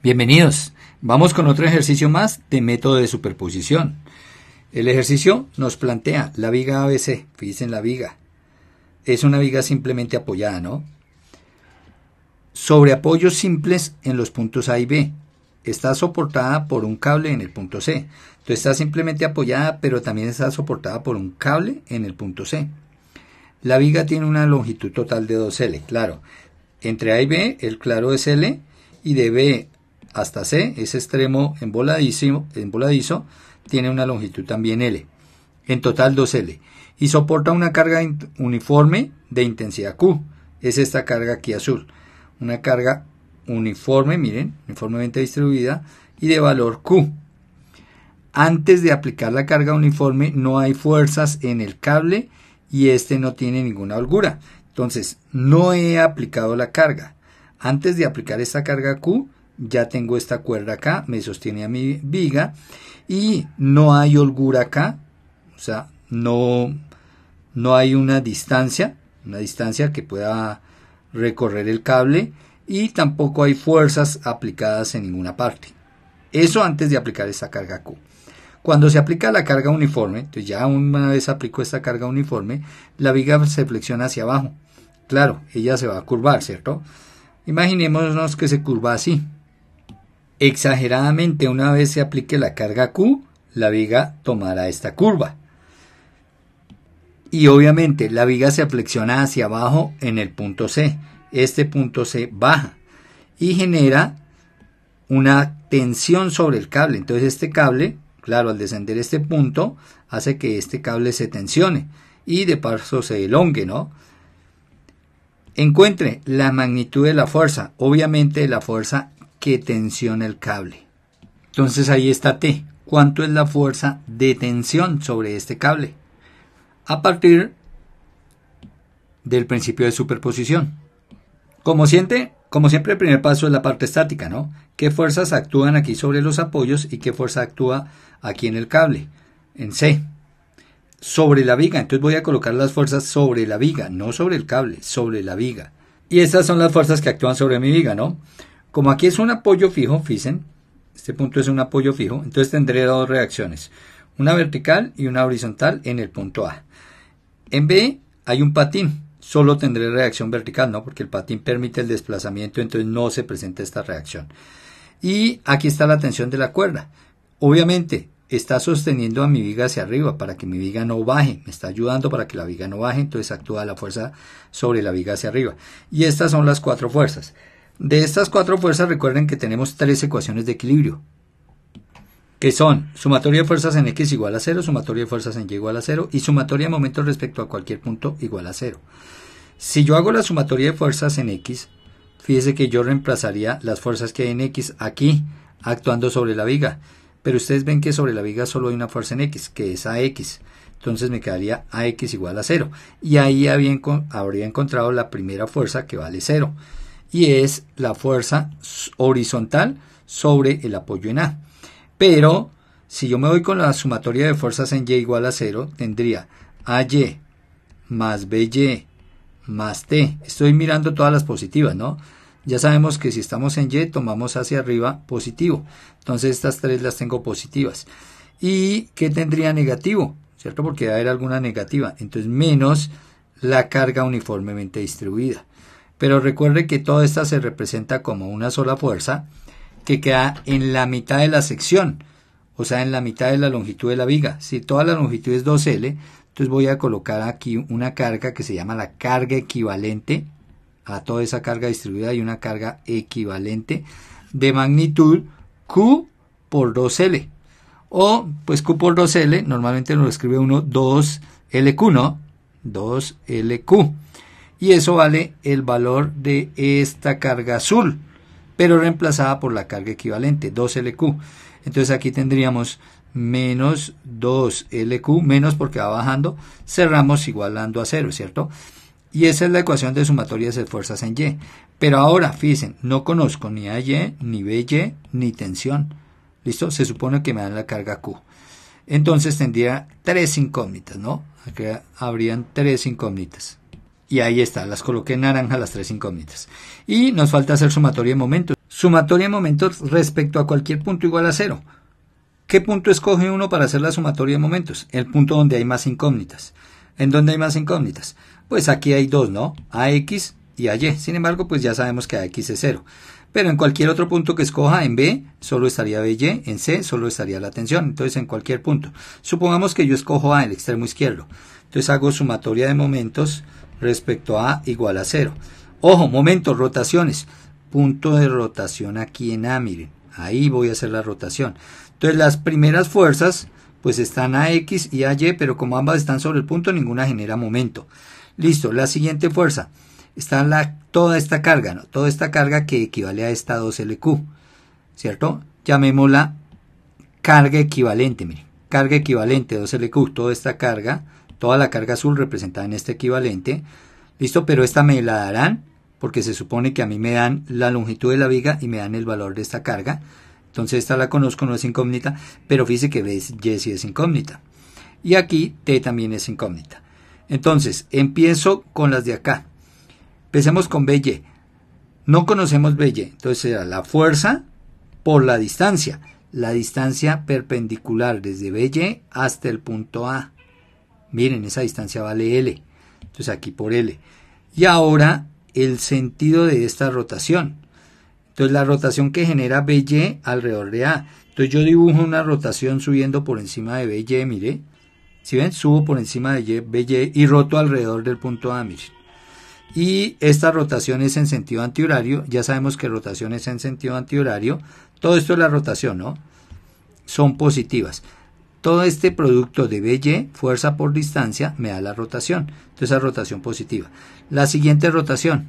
Bienvenidos. Vamos con otro ejercicio más de método de superposición. El ejercicio nos plantea la viga ABC. Fíjense en la viga. Es una viga simplemente apoyada, ¿no? Sobre apoyos simples en los puntos A y B. Está soportada por un cable en el punto C. Entonces está simplemente apoyada, pero también está soportada por un cable en el punto C. La viga tiene una longitud total de 2L, claro. Entre A y B, el claro es L, y de B hasta C, ese extremo emboladizo, emboladizo tiene una longitud también L, en total 2L, y soporta una carga uniforme de intensidad Q, es esta carga aquí azul, una carga uniforme, miren, uniformemente distribuida y de valor Q. Antes de aplicar la carga uniforme no hay fuerzas en el cable y este no tiene ninguna holgura. Entonces, no he aplicado la carga. Antes de aplicar esta carga Q, ya tengo esta cuerda acá, me sostiene a mi viga y no hay holgura acá, o sea, no, no hay una distancia, una distancia que pueda recorrer el cable y tampoco hay fuerzas aplicadas en ninguna parte. Eso antes de aplicar esta carga Q. Cuando se aplica la carga uniforme, entonces ya una vez aplico esta carga uniforme, la viga se flexiona hacia abajo. Claro, ella se va a curvar, ¿cierto? Imaginémonos que se curva así, Exageradamente, una vez se aplique la carga Q, la viga tomará esta curva. Y obviamente la viga se flexiona hacia abajo en el punto C. Este punto C baja y genera una tensión sobre el cable. Entonces este cable, claro, al descender este punto, hace que este cable se tensione y de paso se elongue, ¿no? Encuentre la magnitud de la fuerza. Obviamente la fuerza que tensiona el cable. Entonces ahí está T. ¿Cuánto es la fuerza de tensión sobre este cable? A partir del principio de superposición. Como, siente, como siempre, el primer paso es la parte estática, ¿no? ¿Qué fuerzas actúan aquí sobre los apoyos y qué fuerza actúa aquí en el cable? En C. Sobre la viga. Entonces voy a colocar las fuerzas sobre la viga, no sobre el cable, sobre la viga. Y estas son las fuerzas que actúan sobre mi viga, ¿no? Como aquí es un apoyo fijo, fíjense, este punto es un apoyo fijo, entonces tendré dos reacciones, una vertical y una horizontal en el punto A. En B hay un patín, solo tendré reacción vertical, ¿no? Porque el patín permite el desplazamiento, entonces no se presenta esta reacción. Y aquí está la tensión de la cuerda. Obviamente, está sosteniendo a mi viga hacia arriba para que mi viga no baje, me está ayudando para que la viga no baje, entonces actúa la fuerza sobre la viga hacia arriba. Y estas son las cuatro fuerzas. De estas cuatro fuerzas recuerden que tenemos tres ecuaciones de equilibrio, que son sumatoria de fuerzas en X igual a 0, sumatoria de fuerzas en Y igual a 0 y sumatoria de momentos respecto a cualquier punto igual a 0. Si yo hago la sumatoria de fuerzas en X, fíjese que yo reemplazaría las fuerzas que hay en X aquí, actuando sobre la viga. Pero ustedes ven que sobre la viga solo hay una fuerza en X, que es AX. Entonces me quedaría AX igual a 0. Y ahí habría encontrado la primera fuerza que vale 0 y es la fuerza horizontal sobre el apoyo en A. Pero si yo me voy con la sumatoria de fuerzas en Y igual a 0, tendría AY más BY más T. Estoy mirando todas las positivas, ¿no? Ya sabemos que si estamos en Y tomamos hacia arriba positivo. Entonces estas tres las tengo positivas. ¿Y qué tendría negativo? ¿Cierto? Porque va a haber alguna negativa. Entonces menos la carga uniformemente distribuida. Pero recuerde que toda esta se representa como una sola fuerza que queda en la mitad de la sección, o sea, en la mitad de la longitud de la viga. Si toda la longitud es 2L, entonces voy a colocar aquí una carga que se llama la carga equivalente a toda esa carga distribuida y una carga equivalente de magnitud Q por 2L. O, pues Q por 2L, normalmente lo escribe uno 2LQ, ¿no? 2LQ y eso vale el valor de esta carga azul, pero reemplazada por la carga equivalente, 2LQ. Entonces aquí tendríamos menos 2LQ, menos porque va bajando, cerramos igualando a cero, ¿cierto? Y esa es la ecuación de sumatorias de fuerzas en Y. Pero ahora, fíjense, no conozco ni AY, ni BY, ni tensión. ¿Listo? Se supone que me dan la carga Q. Entonces tendría tres incógnitas, ¿no? Aquí habrían tres incógnitas. Y ahí está, las coloqué en naranja las tres incógnitas. Y nos falta hacer sumatoria de momentos. Sumatoria de momentos respecto a cualquier punto igual a cero. ¿Qué punto escoge uno para hacer la sumatoria de momentos? El punto donde hay más incógnitas. ¿En dónde hay más incógnitas? Pues aquí hay dos, ¿no? AX y AY. Sin embargo, pues ya sabemos que AX es cero. Pero en cualquier otro punto que escoja, en B solo estaría BY, en C solo estaría la tensión. Entonces, en cualquier punto. Supongamos que yo escojo A, el extremo izquierdo. Entonces hago sumatoria de momentos respecto a igual a 0. Ojo, momento, rotaciones. Punto de rotación aquí en A, miren. Ahí voy a hacer la rotación. Entonces las primeras fuerzas pues están a X y a Y, pero como ambas están sobre el punto, ninguna genera momento. Listo, la siguiente fuerza. Está la, toda esta carga, ¿no? Toda esta carga que equivale a esta 2LQ, ¿cierto? Llamémosla carga equivalente, miren. Carga equivalente 2LQ, toda esta carga toda la carga azul representada en este equivalente. Listo, pero esta me la darán porque se supone que a mí me dan la longitud de la viga y me dan el valor de esta carga. Entonces esta la conozco, no es incógnita, pero fíjese que B, Y sí es incógnita. Y aquí T también es incógnita. Entonces, empiezo con las de acá. Empecemos con BY. No conocemos BY, entonces será la fuerza por la distancia. La distancia perpendicular desde BY hasta el punto A. Miren, esa distancia vale L. Entonces aquí por L. Y ahora el sentido de esta rotación. Entonces la rotación que genera BY alrededor de A. Entonces yo dibujo una rotación subiendo por encima de BY, mire. Si ven, subo por encima de BY y roto alrededor del punto A, miren. Y esta rotación es en sentido antihorario. Ya sabemos que rotación es en sentido antihorario. Todo esto es la rotación, ¿no? Son positivas. Todo este producto de BY, fuerza por distancia, me da la rotación. Entonces, la rotación positiva. La siguiente rotación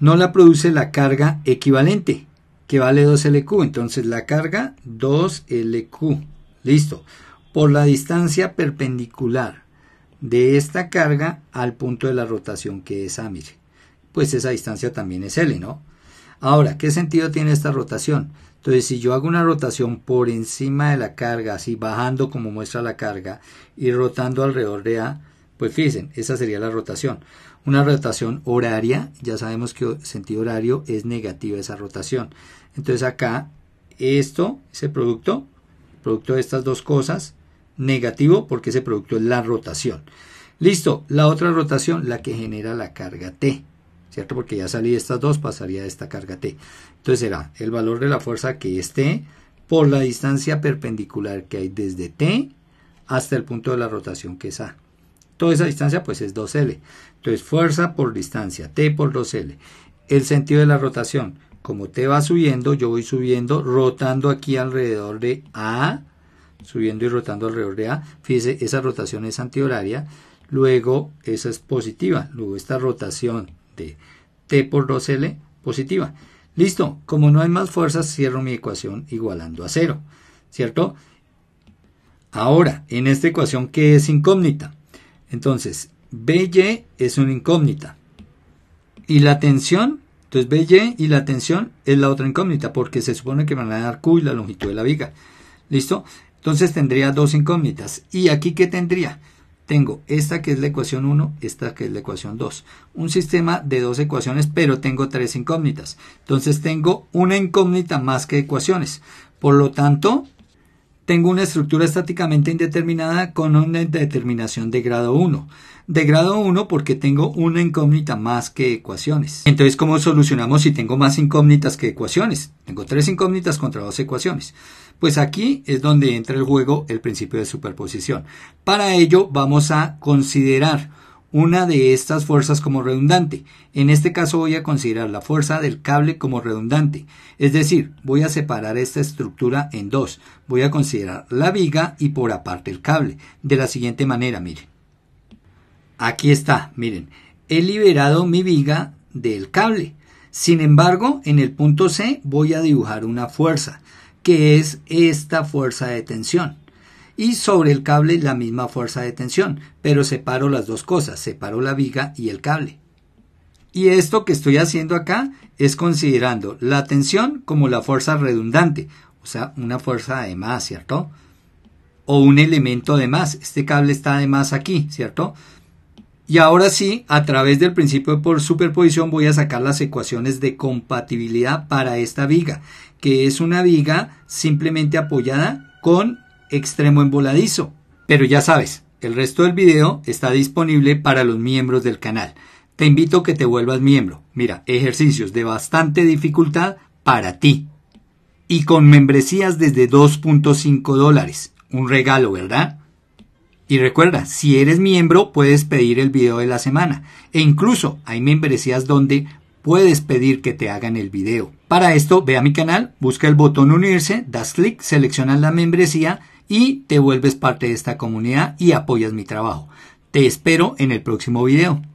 no la produce la carga equivalente, que vale 2LQ. Entonces, la carga 2LQ. Listo. Por la distancia perpendicular de esta carga al punto de la rotación que es A, Pues esa distancia también es L, ¿no? Ahora, ¿qué sentido tiene esta rotación? Entonces, si yo hago una rotación por encima de la carga, así bajando como muestra la carga y rotando alrededor de A, pues fíjense, esa sería la rotación. Una rotación horaria, ya sabemos que sentido horario es negativo esa rotación. Entonces acá, esto, ese producto, producto de estas dos cosas, negativo porque ese producto es la rotación. Listo, la otra rotación, la que genera la carga T. ¿cierto? Porque ya salí de estas dos, pasaría a esta carga T. Entonces será el valor de la fuerza que es T por la distancia perpendicular que hay desde T hasta el punto de la rotación que es A. Toda esa distancia pues es 2L. Entonces fuerza por distancia, T por 2L. El sentido de la rotación, como T va subiendo, yo voy subiendo, rotando aquí alrededor de A, subiendo y rotando alrededor de A. Fíjese, esa rotación es antihoraria. Luego, esa es positiva. Luego, esta rotación T. T por 2L positiva. Listo, como no hay más fuerzas, cierro mi ecuación igualando a cero, ¿cierto? Ahora, en esta ecuación, ¿qué es incógnita? Entonces, BY es una incógnita. Y la tensión, entonces BY y la tensión es la otra incógnita, porque se supone que van a dar Q y la longitud de la viga. ¿Listo? Entonces tendría dos incógnitas. ¿Y aquí qué tendría? Tengo esta que es la ecuación 1, esta que es la ecuación 2. Un sistema de dos ecuaciones, pero tengo tres incógnitas. Entonces tengo una incógnita más que ecuaciones. Por lo tanto, tengo una estructura estáticamente indeterminada con una determinación de grado 1. De grado 1 porque tengo una incógnita más que ecuaciones. Entonces, ¿cómo solucionamos si tengo más incógnitas que ecuaciones? Tengo tres incógnitas contra dos ecuaciones. Pues aquí es donde entra el juego el principio de superposición. Para ello vamos a considerar una de estas fuerzas como redundante. En este caso voy a considerar la fuerza del cable como redundante. Es decir, voy a separar esta estructura en dos. Voy a considerar la viga y por aparte el cable. De la siguiente manera, miren. Aquí está, miren. He liberado mi viga del cable. Sin embargo, en el punto C voy a dibujar una fuerza que es esta fuerza de tensión. Y sobre el cable la misma fuerza de tensión, pero separo las dos cosas, separo la viga y el cable. Y esto que estoy haciendo acá es considerando la tensión como la fuerza redundante, o sea, una fuerza de más, ¿cierto? O un elemento de más. Este cable está de más aquí, ¿cierto? Y ahora sí, a través del principio de superposición voy a sacar las ecuaciones de compatibilidad para esta viga, que es una viga simplemente apoyada con extremo emboladizo. Pero ya sabes, el resto del video está disponible para los miembros del canal. Te invito a que te vuelvas miembro. Mira, ejercicios de bastante dificultad para ti. Y con membresías desde 2.5 dólares. Un regalo, ¿verdad? Y recuerda, si eres miembro puedes pedir el video de la semana e incluso hay membresías donde puedes pedir que te hagan el video. Para esto ve a mi canal, busca el botón unirse, das clic, seleccionas la membresía y te vuelves parte de esta comunidad y apoyas mi trabajo. Te espero en el próximo video.